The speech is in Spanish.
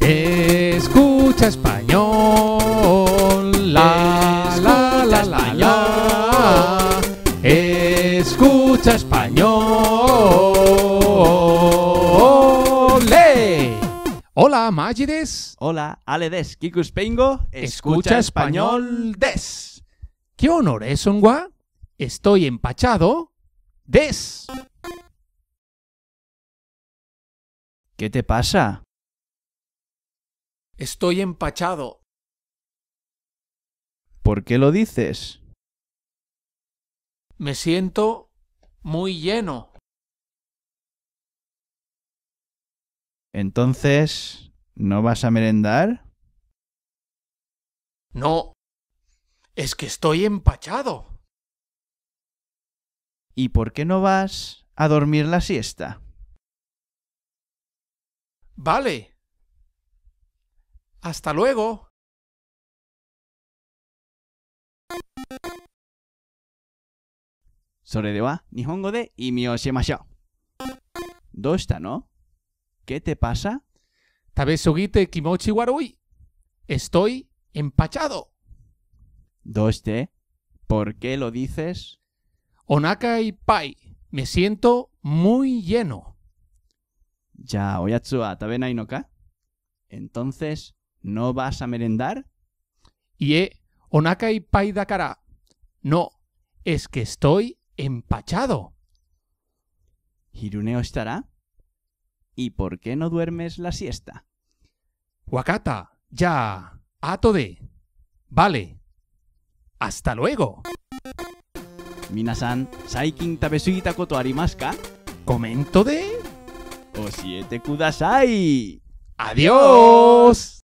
Escucha español. La, la, la, la, la. Escucha español. Hola, Magides. Hola, Ale Des. Escucha, español Des. ¿Qué honor es, gua. Estoy empachado. Des. ¿Qué te pasa? Estoy empachado. ¿Por qué lo dices? Me siento muy lleno. Entonces, ¿no vas a merendar? No. Es que estoy empachado. ¿Y por qué no vas a dormir la siesta? Vale. Hasta luego. Sore de wa nihongo de imioshimashou. ¿Dosta no? ¿Qué te pasa? ¡Tabesogite kimochi warui. Estoy empachado. ¿Doste? ¿Por qué lo dices? Onakai pai. Me siento muy lleno. Ya, oyatsu wa tabenai no ka? Entonces, ¿No vas a merendar? Ie, onakai pai cara? No, es que estoy empachado. ¿Hiruneo estará? ¿Y por qué no duermes la siesta? Wakata, ya, ato de. Vale. Hasta luego. Minasan, saikin tabesuita koto arimasu Comento de. O siete kudasai. Adiós.